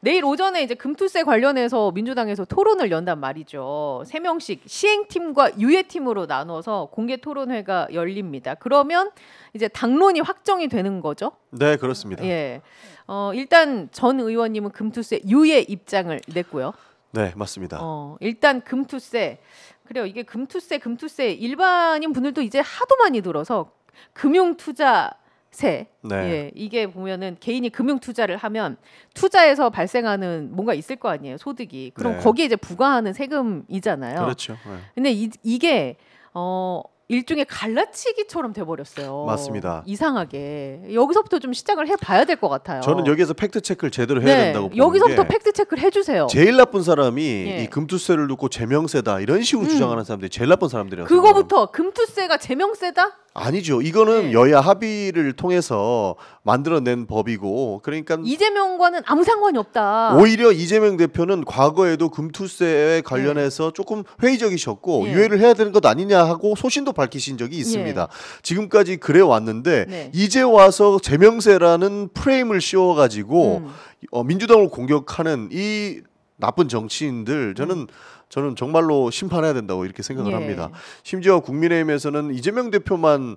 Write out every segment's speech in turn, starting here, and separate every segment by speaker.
Speaker 1: 내일 오전에 이제 금투세 관련해서 민주당에서 토론을 연단 말이죠. 세 명씩 시행팀과 유예팀으로 나눠서 공개 토론회가 열립니다. 그러면 이제 당론이 확정이 되는 거죠?
Speaker 2: 네, 그렇습니다. 예.
Speaker 1: 어, 일단 전 의원님은 금투세 유예 입장을 냈고요.
Speaker 2: 네, 맞습니다. 어,
Speaker 1: 일단 금투세 그래요. 이게 금투세, 금투세 일반인 분들도 이제 하도 많이 들어서 금융 투자 세. 네. 예, 이게 보면은 개인이 금융 투자를 하면 투자에서 발생하는 뭔가 있을 거 아니에요 소득이. 그럼 네. 거기에 이제 부과하는 세금이잖아요. 그렇죠. 네. 근데 이, 이게 어 일종의 갈라치기처럼 돼버렸어요. 맞습니다. 이상하게 여기서부터 좀 시작을 해봐야 될 것 같아요. 저는
Speaker 2: 여기에서 팩트 체크를 제대로 해야 네, 된다고 보는 여기서부터 팩트
Speaker 1: 체크를 해주세요. 제일
Speaker 2: 나쁜 사람이 예. 이 금투세를 놓고 제명세다 이런 식으로 음. 주장하는 사람들이 제일 나쁜 사람들이라요
Speaker 1: 그거부터 금투세가 제명세다
Speaker 2: 아니죠. 이거는 네. 여야 합의를 통해서 만들어낸 법이고, 그러니까
Speaker 1: 이재명과는 아무 상관이 없다. 오히려
Speaker 2: 이재명 대표는 과거에도 금투세에 관련해서 네. 조금 회의적이셨고 네. 유예를 해야 되는 것 아니냐 하고 소신도 밝히신 적이 예. 있습니다. 지금까지 그래 왔는데 네. 이제 와서 재명세라는 프레임을 씌워가지고 음. 어, 민주당을 공격하는 이 나쁜 정치인들 저는. 음. 저는 정말로 심판해야 된다고 이렇게 생각을 예. 합니다. 심지어 국민의힘에서는 이재명 대표만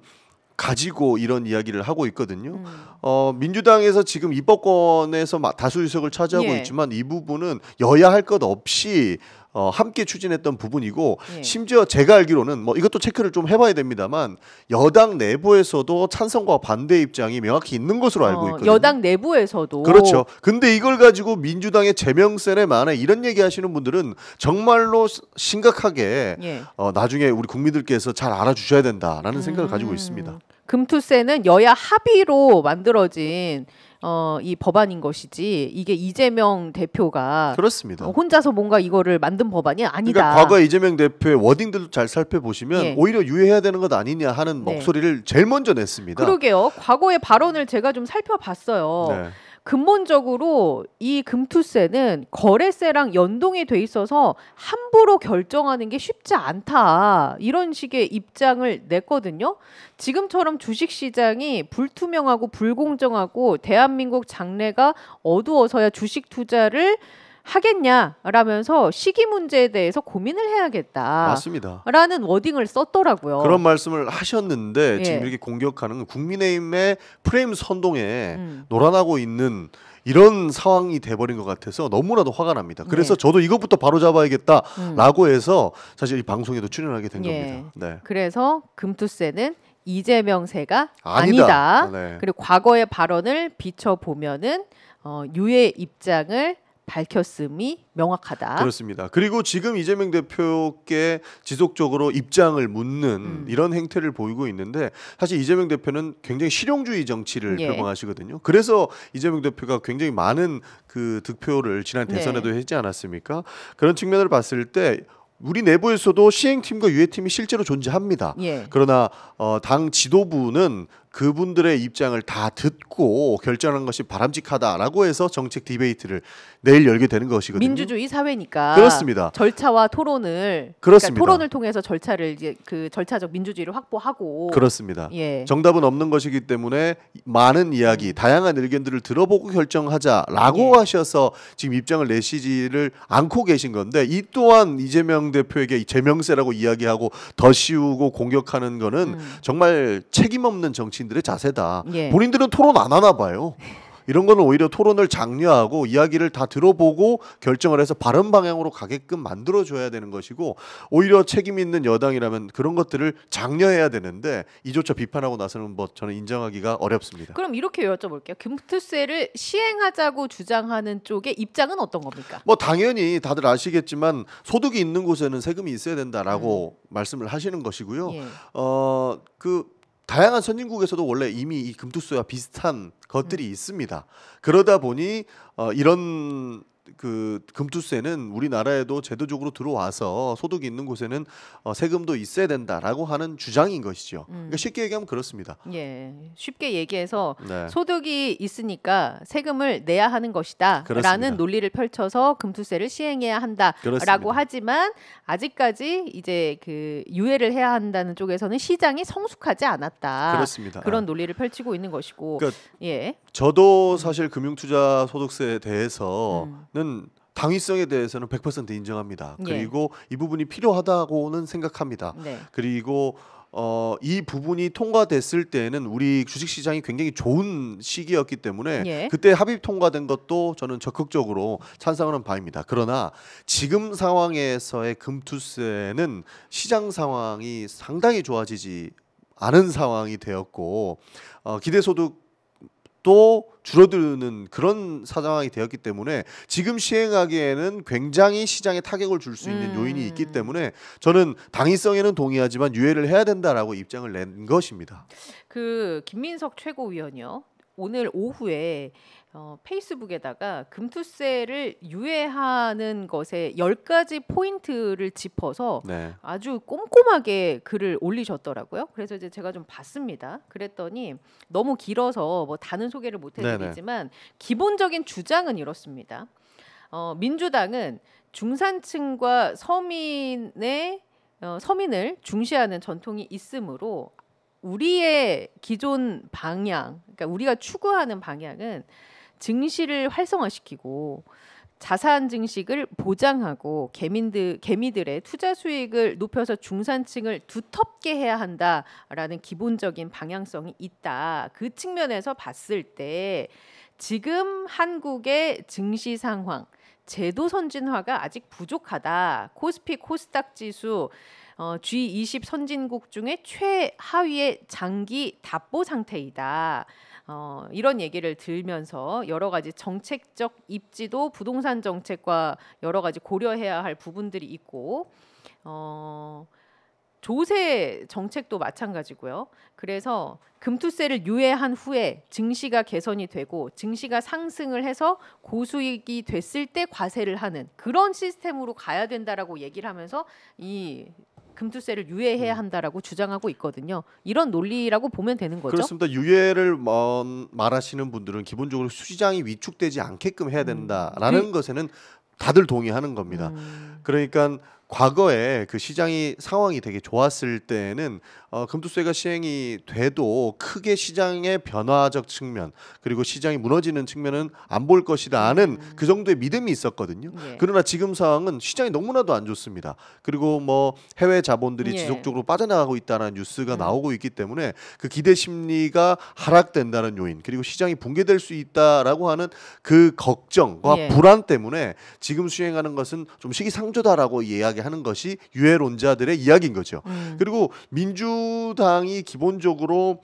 Speaker 2: 가지고 이런 이야기를 하고 있거든요. 음. 어, 민주당에서 지금 입법권에서 다수 의석을 차지하고 예. 있지만 이 부분은 여야 할 것 없이 어, 함께 추진했던 부분이고 예. 심지어 제가 알기로는 뭐 이것도 체크를 좀 해봐야 됩니다만 여당 내부에서도 찬성과 반대 입장이 명확히 있는 것으로 알고 어, 있거든요. 어,
Speaker 1: 여당 내부에서도 그렇죠.
Speaker 2: 근데 이걸 가지고 민주당의 제명세에 만에 이런 얘기하시는 분들은 정말로 심각하게 예. 어, 나중에 우리 국민들께서 잘 알아주셔야 된다라는 음... 생각을 가지고 음. 있습니다.
Speaker 1: 금투세는 여야 합의로 만들어진 어, 이 법안인 것이지 이게 이재명 대표가 그렇습니다. 어, 혼자서 뭔가 이거를 만든 법안이 아니다. 그러니까 과거
Speaker 2: 이재명 대표의 워딩들도 잘 살펴보시면 예. 오히려 유예해야 되는 것 아니냐 하는 네. 목소리를 제일 먼저 냈습니다.
Speaker 1: 그러게요. 과거의 발언을 제가 좀 살펴봤어요. 네. 근본적으로 이 금투세는 거래세랑 연동이 돼 있어서 함부로 결정하는 게 쉽지 않다. 이런 식의 입장을 냈거든요. 지금처럼 주식 시장이 불투명하고 불공정하고 대한민국 장래가 어두워서야 주식 투자를 하겠냐라면서 시기 문제에 대해서 고민을 해야겠다. 맞습니다. 라는 워딩을 썼더라고요. 그런
Speaker 2: 말씀을 하셨는데 예. 지금 이렇게 공격하는 국민의힘의 프레임 선동에 음. 놀아나고 있는 이런 상황이 돼버린 것 같아서 너무나도 화가 납니다. 그래서 네. 저도 이것부터 바로 잡아야겠다라고 음. 해서 사실 이 방송에도 출연하게 된 예. 겁니다. 네.
Speaker 1: 그래서 금투세는 이재명 세가 아니다. 아니다. 네. 그리고 과거의 발언을 비춰보면은 어, 유의 입장을 밝혔음이 명확하다.
Speaker 2: 그렇습니다. 그리고 지금 이재명 대표께 지속적으로 입장을 묻는 음. 이런 행태를 보이고 있는데 사실 이재명 대표는 굉장히 실용주의 정치를 예. 표방하시거든요. 그래서 이재명 대표가 굉장히 많은 그 득표를 지난 네. 대선에도 네. 했지 않았습니까? 그런 측면을 봤을 때 우리 내부에서도 시행팀과 유해팀이 실제로 존재합니다. 예. 그러나 어, 당 지도부는 그분들의 입장을 다 듣고 결정한 것이 바람직하다라고 해서 정책 디베이트를 내일 열게 되는 것이거든요. 민주주의
Speaker 1: 사회니까 그렇습니다. 절차와 토론을 그러니까 그렇습니다. 그러니까 토론을 통해서 절차를 이제 그 절차적 민주주의를 확보하고
Speaker 2: 그렇습니다. 예. 정답은 없는 것이기 때문에 많은 이야기, 음. 다양한 의견들을 들어보고 결정하자라고 예. 하셔서 지금 입장을 내시지를 않고 계신 건데 이 또한 이재명 대표에게 제명세라고 이야기하고 더 씌우고 공격하는 거는 음. 정말 책임 없는 정치 정치인들의 자세다. 예. 본인들은 토론 안 하나 봐요. 이런 거는 오히려 토론을 장려하고 이야기를 다 들어보고 결정을 해서 바른 방향으로 가게끔 만들어 줘야 되는 것이고 오히려 책임 있는 여당이라면 그런 것들을 장려해야 되는데 이조차 비판하고 나서는 뭐 저는 인정하기가 어렵습니다.
Speaker 1: 그럼 이렇게 여쭤볼게요. 금투세를 시행하자고 주장하는 쪽의 입장은 어떤 겁니까?
Speaker 2: 뭐 당연히 다들 아시겠지만 소득이 있는 곳에는 세금이 있어야 된다라고 음. 말씀을 하시는 것이고요. 예. 어그 다양한 선진국에서도 원래 이미 이금투스와 비슷한 것들이 있습니다. 그러다 보니 어, 이런 그 금투세는 우리나라에도 제도적으로 들어와서 소득이 있는 곳에는 어, 세금도 있어야 된다라고 하는 주장인 것이죠. 음. 그러니까 쉽게 얘기하면 그렇습니다.
Speaker 1: 예, 쉽게 얘기해서 네. 소득이 있으니까 세금을 내야 하는 것이다라는 논리를 펼쳐서 금투세를 시행해야 한다라고 그렇습니다. 하지만 아직까지 이제 그 유예를 해야 한다는 쪽에서는 시장이 성숙하지 않았다. 그렇습니다. 그런 아. 논리를 펼치고 있는 것이고, 그러니까 예,
Speaker 2: 저도 사실 금융투자 소득세에 대해서 음. 는 당위성에 대해서는 100% 인정합니다. 예. 그리고 이 부분이 필요하다고는 생각합니다. 네. 그리고 어, 이 부분이 통과됐을 때는 우리 주식시장이 굉장히 좋은 시기였기 때문에 예. 그때 합의 통과된 것도 저는 적극적으로 찬성하는 바입니다. 그러나 지금 상황에서의 금투세는 시장 상황이 상당히 좋아지지 않은 상황이 되었고 어, 기대소득 또 줄어드는 그런 상황이 되었기 때문에 지금 시행하기에는 굉장히 시장에 타격을 줄 수 있는 음. 요인이 있기 음. 때문에 저는 당위성에는 동의하지만 유예를 해야 된다라고 입장을 낸 것입니다.
Speaker 1: 그 김민석 최고위원이요. 오늘 오후에 어, 페이스북에다가 금투세를 유예하는 것에 열가지 포인트를 짚어서 네. 아주 꼼꼼하게 글을 올리셨더라고요. 그래서 이제 제가 좀 봤습니다. 그랬더니 너무 길어서 뭐다른 소개를 못 해드리지만 기본적인 주장은 이렇습니다. 어, 민주당은 중산층과 서민의 어, 서민을 중시하는 전통이 있으므로 우리의 기존 방향, 그러니까 우리가 추구하는 방향은 증시를 활성화시키고 자산 증식을 보장하고 개민들 개미들의 투자 수익을 높여서 중산층을 두텁게 해야 한다라는 기본적인 방향성이 있다. 그 측면에서 봤을 때 지금 한국의 증시 상황 제도 선진화가 아직 부족하다. 코스피 코스닥 지수 어, G20 선진국 중에 최하위의 장기 답보 상태이다. 어, 이런 얘기를 들면서 여러 가지 정책적 입지도 부동산 정책과 여러 가지 고려해야 할 부분들이 있고 어, 조세 정책도 마찬가지고요. 그래서 금투세를 유예한 후에 증시가 개선이 되고 증시가 상승을 해서 고수익이 됐을 때 과세를 하는 그런 시스템으로 가야 된다라고 얘기를 하면서 이 금투세를 유예해야 음. 한다라고 주장하고 있거든요. 이런 논리라고 보면 되는 거죠. 그렇습니다.
Speaker 2: 유예를 말하시는 분들은 기본적으로 시장이 위축되지 않게끔 해야 음. 된다라는 음. 것에는 다들 동의하는 겁니다. 음. 그러니까 과거에 그 시장이 상황이 되게 좋았을 때는 에 어, 금투세가 시행이 돼도 크게 시장의 변화적 측면 그리고 시장이 무너지는 측면은 안 볼 것이라는 음. 그 정도의 믿음이 있었거든요. 예. 그러나 지금 상황은 시장이 너무나도 안 좋습니다. 그리고 뭐 해외 자본들이 예. 지속적으로 빠져나가고 있다는 뉴스가 음. 나오고 있기 때문에 그 기대 심리가 하락된다는 요인 그리고 시장이 붕괴될 수 있다라고 하는 그 걱정과 예. 불안 때문에 지금 수행하는 것은 좀 시기상조다라고 이야기. 이야기하는 것이 유해론자들의 이야기인 거죠. 음. 그리고 민주당이 기본적으로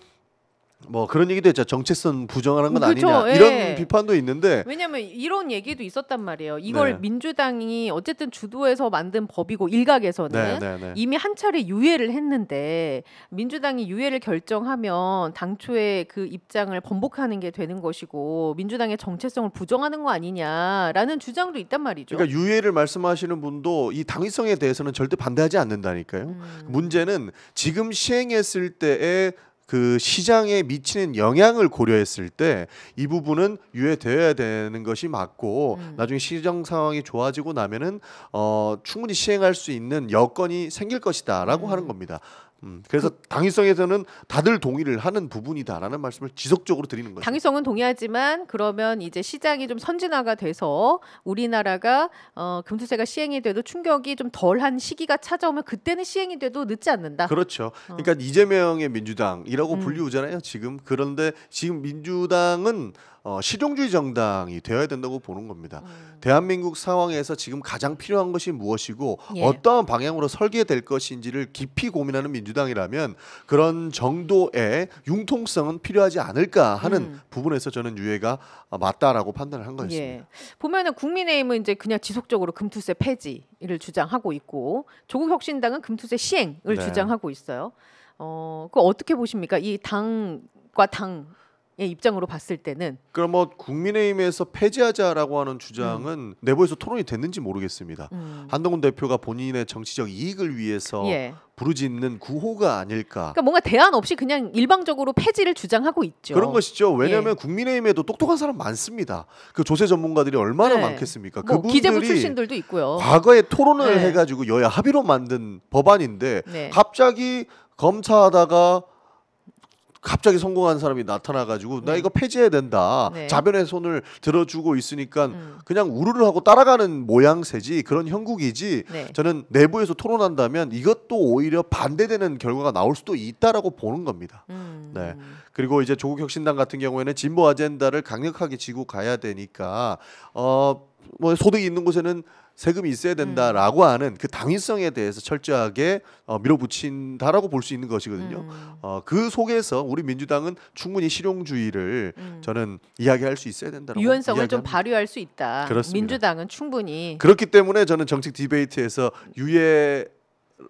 Speaker 2: 뭐 그런 얘기도 있죠 정체성 부정하는 건 음, 그쵸, 그렇죠. 아니냐 예. 이런 비판도 있는데
Speaker 1: 왜냐하면 이런 얘기도 있었단 말이에요. 이걸 네. 민주당이 어쨌든 주도해서 만든 법이고 일각에서는 네, 네, 네, 이미 한 차례 유예를 했는데 민주당이 유예를 결정하면 당초에 그 입장을 번복하는 게 되는 것이고 민주당의 정체성을 부정하는 거 아니냐라는 주장도 있단 말이죠. 그러니까
Speaker 2: 유예를 말씀하시는 분도 이 당위성에 대해서는 절대 반대하지 않는다니까요. 음. 문제는 지금 시행했을 때에 그 시장에 미치는 영향을 고려했을 때 이 부분은 유예되어야 되는 것이 맞고 음. 나중에 시정 상황이 좋아지고 나면은 어 충분히 시행할 수 있는 여건이 생길 것이다라고 음. 하는 겁니다. 음, 그래서 그, 당위성에서는 다들 동의를 하는 부분이다라는 말씀을 지속적으로 드리는 거죠.
Speaker 1: 당위성은 동의하지만 그러면 이제 시장이 좀 선진화가 돼서 우리나라가 어, 금투세가 시행이 돼도 충격이 좀 덜한 시기가 찾아오면 그때는 시행이 돼도 늦지 않는다. 그렇죠.
Speaker 2: 어. 그러니까 이재명의 민주당이라고 음. 불리우잖아요. 지금 그런데 지금 민주당은 어, 실용주의 정당이 되어야 된다고 보는 겁니다. 음. 대한민국 상황에서 지금 가장 필요한 것이 무엇이고 예. 어떠한 방향으로 설계될 것인지를 깊이 고민하는 민주당이라면 그런 정도의 융통성은 필요하지 않을까 하는 음. 부분에서 저는 유예가 맞다라고 판단을 한 예. 거였습니다. 예.
Speaker 1: 보면은 국민의힘은 이제 그냥 지속적으로 금투세 폐지를 주장하고 있고 조국혁신당은 금투세 시행을 네. 주장하고 있어요. 어, 그 어떻게 보십니까? 이 당과 당 예, 입장으로 봤을 때는
Speaker 2: 그럼 뭐 국민의힘에서 폐지하자라고 하는 주장은 음. 내부에서 토론이 됐는지 모르겠습니다. 음. 한동훈 대표가 본인의 정치적 이익을 위해서 예. 부르짖는 구호가 아닐까. 그러니까
Speaker 1: 뭔가 대안 없이 그냥 일방적으로 폐지를 주장하고 있죠.
Speaker 2: 그런 것이죠. 왜냐하면 예. 국민의힘에도 똑똑한 사람 많습니다. 그 조세 전문가들이 얼마나 네. 많겠습니까? 뭐 그분들이 기재부 출신들도
Speaker 1: 있고요. 과거에
Speaker 2: 토론을 네. 해가지고 여야 합의로 만든 법안인데 네. 갑자기 검사하다가 갑자기 성공한 사람이 나타나가지고 나 네. 이거 폐지해야 된다. 네. 자변의 손을 들어주고 있으니까 음. 그냥 우르르 하고 따라가는 모양새지 그런 형국이지. 네. 저는 내부에서 토론한다면 이것도 오히려 반대되는 결과가 나올 수도 있다라고 보는 겁니다. 음. 네. 그리고 이제 조국 혁신당 같은 경우에는 진보 아젠다를 강력하게 지고 가야 되니까 어. 뭐 소득이 있는 곳에는 세금이 있어야 음. 된다라고 음. 하는 그 당위성에 대해서 철저하게 어, 밀어붙인다라고 볼 수 있는 것이거든요. 음. 어, 그 속에서 우리 민주당은 충분히 실용주의를 음. 저는 이야기할 수 있어야 된다라고 유연성을 이야기합니다. 좀
Speaker 1: 발휘할 수 있다. 그렇습니다. 민주당은 충분히 그렇기
Speaker 2: 때문에 저는 정책 디베이트에서 유예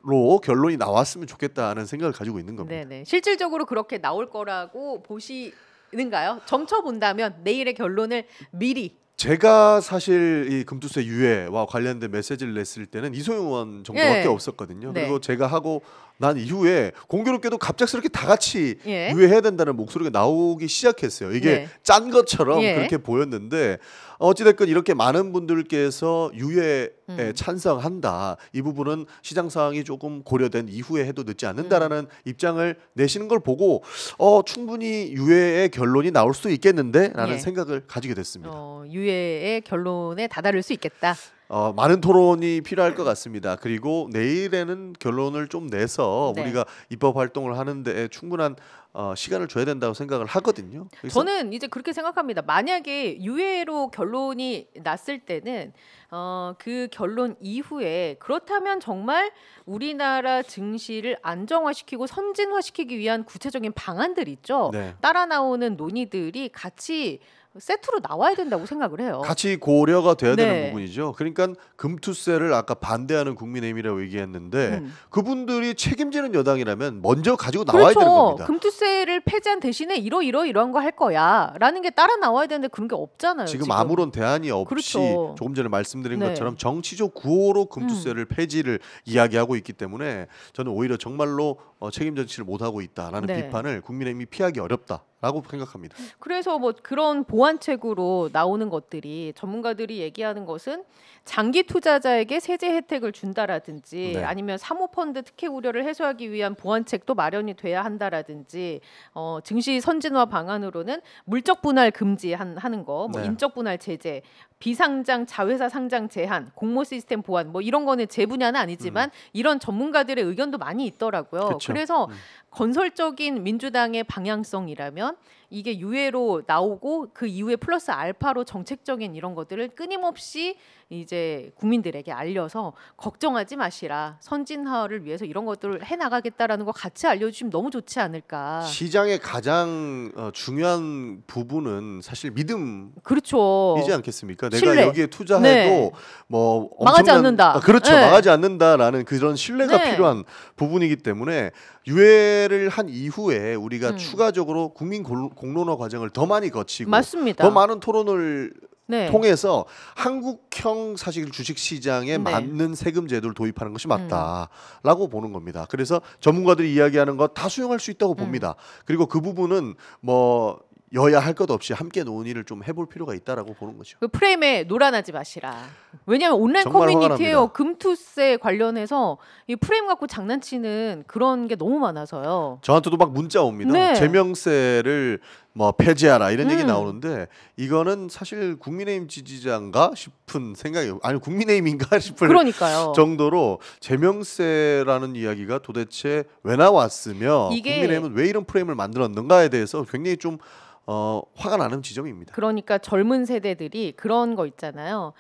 Speaker 2: 로 결론이 나왔으면 좋겠다는 생각을 가지고 있는 겁니다.
Speaker 1: 네네. 실질적으로 그렇게 나올 거라고 보시 는가요? 정쳐 본다면 내일의 결론을 미리
Speaker 2: 제가 사실 이 금투세 유예와 관련된 메시지를 냈을 때는 이소영 의원 정도밖에 예. 없었거든요. 네. 그리고 제가 하고 난 이후에 공교롭게도 갑작스럽게 다 같이 예. 유해해야 된다는 목소리가 나오기 시작했어요. 이게 예. 짠 것처럼 예. 그렇게 보였는데 어찌됐건 이렇게 많은 분들께서 유해에 음. 찬성한다. 이 부분은 시장 상황이 조금 고려된 이후에 해도 늦지 않는다라는 음. 입장을 내시는 걸 보고 어 충분히 유해의 결론이 나올 수 있겠는데라는 예. 생각을 가지게 됐습니다. 어,
Speaker 1: 유해의 결론에 다다를 수 있겠다.
Speaker 2: 어, 많은 토론이 필요할 것 같습니다. 그리고 내일에는 결론을 좀 내서 네. 우리가 입법 활동을 하는데 충분한 어, 시간을 줘야 된다고 생각을 하거든요.
Speaker 1: 저는 이제 그렇게 생각합니다. 만약에 유예로 결론이 났을 때는 어, 그 결론 이후에 그렇다면 정말 우리나라 증시를 안정화시키고 선진화시키기 위한 구체적인 방안들 있죠. 네. 따라 나오는 논의들이 같이 세트로 나와야 된다고 생각을 해요. 같이
Speaker 2: 고려가 돼야 네. 되는 부분이죠. 그러니까 금투세를 아까 반대하는 국민의힘이라고 얘기했는데 음. 그분들이 책임지는 여당이라면 먼저 가지고 나와야 그렇죠. 되는 겁니다.
Speaker 1: 금투세를 폐지한 대신에 이러 이러 이런거 할 거야라는 게 따라 나와야 되는데 그런 게 없잖아요. 지금, 지금.
Speaker 2: 아무런 대안이 없이 그렇죠. 조금 전에 말씀드린 네. 것처럼 정치적 구호로 금투세를 음. 폐지를 이야기하고 있기 때문에 저는 오히려 정말로 어, 책임 전치를 못하고 있다라는 네. 비판을 국민의힘이 피하기 어렵다라고 생각합니다.
Speaker 1: 그래서 뭐 그런 보완책으로 나오는 것들이 전문가들이 얘기하는 것은 장기 투자자에게 세제 혜택을 준다라든지 네. 아니면 사모펀드 특혜 우려를 해소하기 위한 보완책도 마련이 돼야 한다라든지 어, 증시 선진화 방안으로는 물적 분할 금지하는 거, 뭐 네. 인적 분할 제재 비상장 자회사 상장 제한, 공모 시스템 보완 뭐 이런 거는 제 분야는 아니지만 음. 이런 전문가들의 의견도 많이 있더라고요. 그쵸. 그래서 음. 건설적인 민주당의 방향성이라면 이게 유예로 나오고 그 이후에 플러스 알파로 정책적인 이런 것들을 끊임없이 이제 국민들에게 알려서 걱정하지 마시라 선진화를 위해서 이런 것들을 해 나가겠다라는 거 같이 알려주시면 너무 좋지 않을까.
Speaker 2: 시장의 가장 어, 중요한 부분은 사실 믿음.
Speaker 1: 그렇죠. 이지 않겠습니까? 내가 여기에 투자해도 네.
Speaker 2: 뭐 엄청난, 망하지 않는다. 아, 그렇죠. 네. 망하지 않는다라는 그런 신뢰가 네. 필요한 부분이기 때문에 유해 공개를 한 이후에 우리가 음. 추가적으로 국민 공론화 과정을 더 많이 거치고 맞습니다. 더 많은 토론을 네. 통해서 한국형 사실 주식시장에 네. 맞는 세금 제도를 도입하는 것이 음. 맞다라고 음. 보는 겁니다. 그래서 전문가들이 이야기하는 것 다 수용할 수 있다고 음. 봅니다. 음. 그리고 그 부분은 뭐 여야 할 것 없이 함께 논의를 좀 해볼 필요가 있다라고 보는 거죠.
Speaker 1: 그 프레임에 놀아나지 마시라. 왜냐하면 온라인 커뮤니티에요 금투세 관련해서 이 프레임 갖고 장난치는 그런 게 너무 많아서요.
Speaker 2: 저한테도 막 문자 옵니다. 네. 제명세를 뭐 폐지하라 이런 음. 얘기 나오는데 이거는 사실 국민의힘 지지자인가 싶은 생각이 아니 국민의힘인가 싶을 그러니까요. 정도로 제명세라는 이야기가 도대체 왜 나왔으며 국민의힘은 왜 이런 프레임을 만들었는가에 대해서 굉장히 좀 어, 화가 나는 지점입니다.
Speaker 1: 그러니까 젊은 세대들이 그런 거 있잖아요.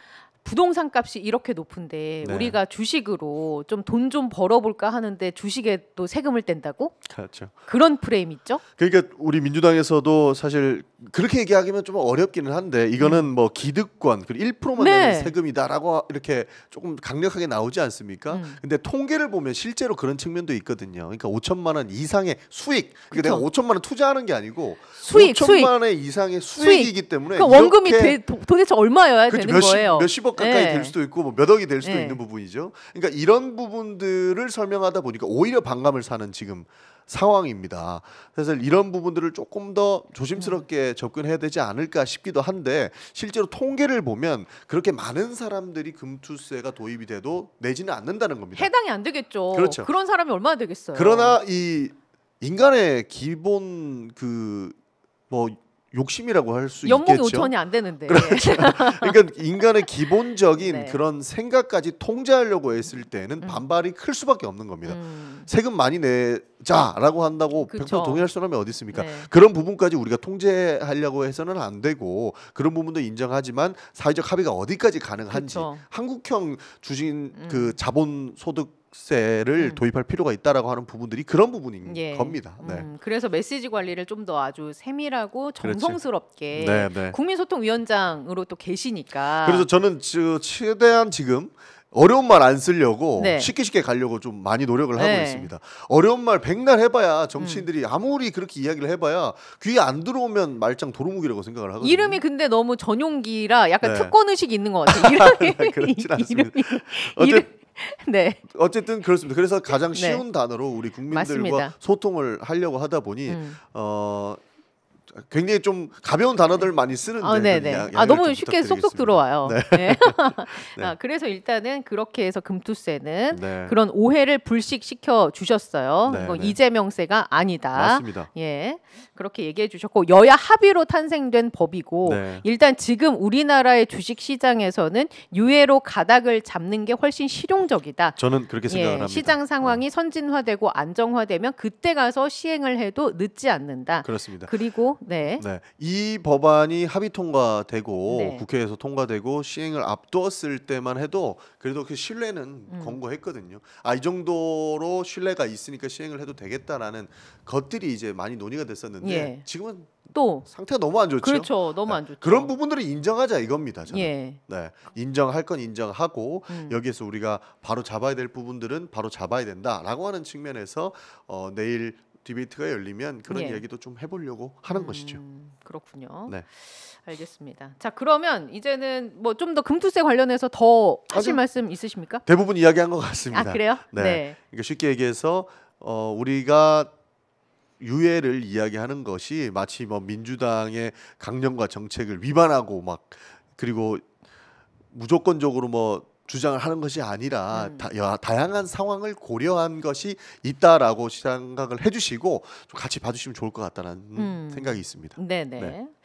Speaker 1: 부동산 값이 이렇게 높은데 네. 우리가 주식으로 좀 돈좀 좀 벌어볼까 하는데 주식에 또 세금을 뗀다고? 그렇죠. 그런 프레임 있죠.
Speaker 2: 그러니까 우리 민주당에서도 사실 그렇게 얘기하기는 좀 어렵기는 한데 이거는 음. 뭐 기득권 그리고 1%만 네. 내는 세금이다라고 이렇게 조금 강력하게 나오지 않습니까? 음. 근데 통계를 보면 실제로 그런 측면도 있거든요. 그러니까 5천만 원 이상의 수익. 그러니까 내가 5천만 원 투자하는 게 아니고 수익, 5천만 원 이상의 수익. 이기 때문에 그러니까 원금이 되,
Speaker 1: 도대체 얼마여야 그쵸, 그렇죠. 되는 몇십, 거예요. 몇십억 가까이 네. 예. 될 수도
Speaker 2: 있고 뭐몇 억이 될 수도 네. 있는 부분이죠. 그러니까 이런 부분들을 설명하다 보니까 오히려 반감을 사는 지금 상황입니다. 그래서 이런 부분들을 조금 더 조심스럽게 음. 접근해야 되지 않을까 싶기도 한데 실제로 통계를 보면 그렇게 많은 사람들이 금투세가 도입이 돼도 내지는 않는다는 겁니다.
Speaker 1: 해당이 안 되겠죠. 그렇죠. 그런 사람이 얼마나 되겠어요. 그러나
Speaker 2: 이 인간의 기본 그뭐 욕심이라고 할 수 있겠죠. 연봉이 5천이 안 되는데. 그렇죠. 그러니까 인간의 기본적인 네. 그런 생각까지 통제하려고 했을 때는 음. 반발이 클 수밖에 없는 겁니다. 음. 세금 많이 내자라고 한다고 그쵸. 100% 동의할 사람이 어디 있습니까? 네. 그런 부분까지 우리가 통제하려고 해서는 안 되고 그런 부분도 인정하지만 사회적 합의가 어디까지 가능한지 그쵸. 한국형 주식 음. 그 자본 소득 세를 음. 도입할 필요가 있다라고 하는 부분들이 그런 부분인 예. 겁니다. 네. 음,
Speaker 1: 그래서 메시지 관리를 좀 더 아주 세밀하고 정성스럽게 네, 네. 국민소통위원장으로 또 계시니까. 그래서
Speaker 2: 저는 최대한 지금 어려운 말 안 쓰려고 네. 쉽게 쉽게 가려고 좀 많이 노력을 하고 네. 있습니다. 어려운 말 백날 해봐야 정치인들이 음. 아무리 그렇게 이야기를 해봐야 귀에 안 들어오면 말짱 도루묵이라고 생각을 하거든요. 이름이
Speaker 1: 근데 너무 전용기라 약간 네. 특권 의식이 있는 것 같아요. 이름이 그렇진 않습니다.
Speaker 2: 이름이, 어쨌든 네. 어쨌든 그렇습니다. 그래서 가장 네. 쉬운 단어로 우리 국민들과 맞습니다. 소통을 하려고 하다 보니 음. 어 굉장히 좀 가벼운 단어들 많이 쓰는데 아, 네네. 아 너무 쉽게 쏙쏙 들어와요. 네. 네. 네.
Speaker 1: 아, 그래서 일단은 그렇게 해서 금투세는 네. 그런 오해를 불식시켜 주셨어요. 네, 네, 이재명세가 아니다. 맞습니다. 예. 그렇게 얘기해 주셨고 여야 합의로 탄생된 법이고 네. 일단 지금 우리나라의 주식 시장에서는 유예로 가닥을 잡는 게 훨씬 실용적이다.
Speaker 2: 저는 그렇게 예, 생각을 예. 합니다. 시장
Speaker 1: 상황이 어. 선진화되고 안정화되면 그때 가서 시행을 해도 늦지 않는다. 그렇습니다. 그리고 네. 네.
Speaker 2: 이 법안이 합의 통과되고 네. 국회에서 통과되고 시행을 앞두었을 때만 해도 그래도 그 신뢰는 음. 권고했거든요. 아이 정도로 신뢰가 있으니까 시행을 해도 되겠다라는 것들이 이제 많이 논의가 됐었는데 예. 지금은 또 상태가 너무 안 좋죠. 그렇죠. 너무 네. 안 좋죠. 그런 부분들을 인정하자 이겁니다. 저는. 예. 네. 인정할 건 인정하고 음. 여기에서 우리가 바로 잡아야 될 부분들은 바로 잡아야 된다라고 하는 측면에서 어, 내일 디베이트가 열리면 그런 예. 이야기도 좀 해보려고 하는 음, 것이죠.
Speaker 1: 그렇군요. 네. 알겠습니다. 자 그러면 이제는 뭐 좀 더 금투세 관련해서 더 하실 말씀 있으십니까?
Speaker 2: 대부분 이야기한 것 같습니다. 아 그래요? 네. 네. 그러니까 쉽게 얘기해서 어, 우리가 유해를 이야기하는 것이 마치 뭐 민주당의 강령과 정책을 위반하고 막 그리고 무조건적으로 뭐 주장을 하는 것이 아니라 음. 다, 야, 다양한 상황을 고려한 것이 있다라고 생각을 해주시고 좀 같이 봐주시면 좋을 것 같다는 음. 생각이 있습니다. 네네. 네.